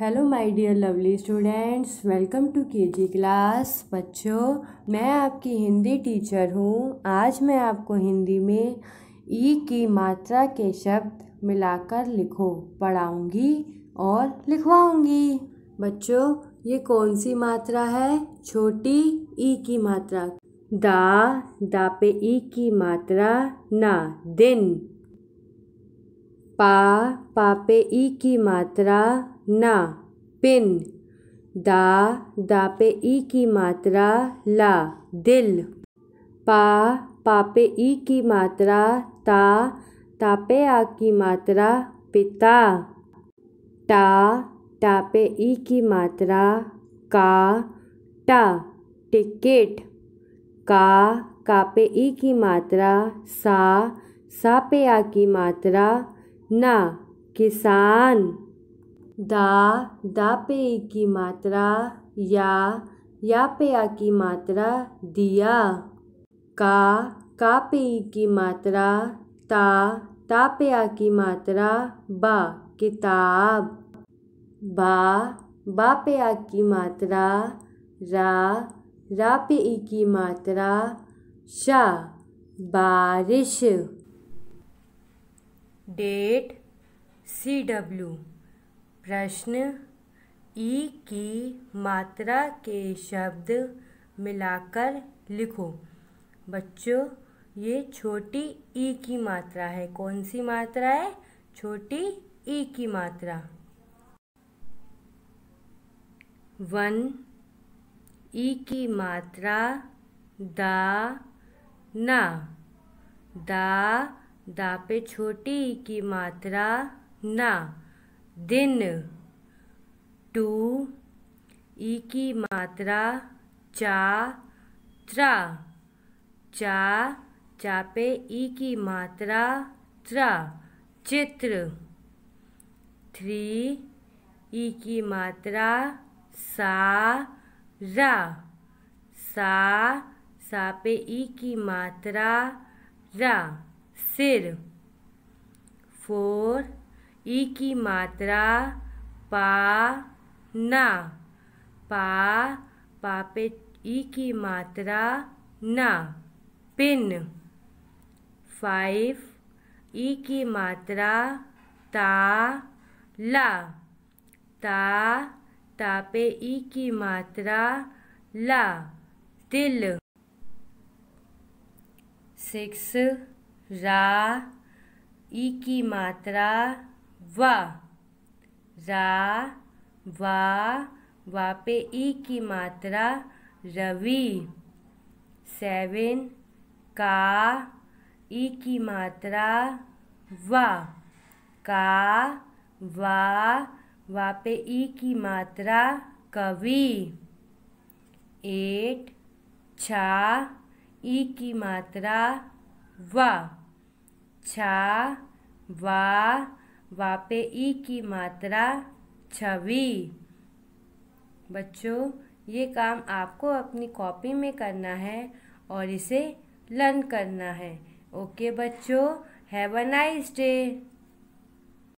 hello my dear lovely students welcome to KG class बच्चों मैं आपकी हिंदी टीचर हूँ आज मैं आपको हिंदी में ई e की मात्रा के शब्द मिलाकर लिखो पढ़ाऊँगी और लिखवाऊँगी बच्चों ये कौन सी मात्रा है छोटी ई e की मात्रा दा दा पे ई e की मात्रा ना दिन पा पा पे ई की मात्रा ना पिन दा दा पे ई की मात्रा ला दिल पा पा पे ई की मात्रा ता ता पे आ की मात्रा पिता टा टा पे ई की मात्रा का टा टिकट का का पे ई की मात्रा सा सा पे आ की मात्रा ना किसान दा दा पे की मात्रा या या आ की मात्रा दिया का पे की मात्रा ता आ की मात्रा बा किताब बा आ की मात्रा रा ई की मात्रा शा बारिश डेट सी डब्ल्यू प्रश्न ई की मात्रा के शब्द मिलाकर लिखो बच्चों ये छोटी ई की मात्रा है कौन सी मात्रा है छोटी ई की मात्रा वन ई की मात्रा दा ना दा दा पे छोटी ई की मात्रा ना दिन टू ई की मात्रा चा त्रा चा चा पे ई की मात्रा त्रा चित्र थ्री ई की मात्रा सा रा सा सा पे ई की मात्रा रा सिर फोर ई की मात्रा पा ना पा पापे ई की मात्रा ना पिन फाइव ई की मात्रा ता ला ता तापे ई की मात्रा ला तिल सिक्स रा ई की मात्रा व रा वा वा पे ई की मात्रा रवि सेवन का ई की मात्रा वा का वा वा पे ई की मात्रा कवि एट छा ई की मात्रा वा छा वा वापे ई की मात्रा छवि बच्चों ये काम आपको अपनी कॉपी में करना है और इसे लर्न करना है ओके बच्चों हैव अ नाइस डे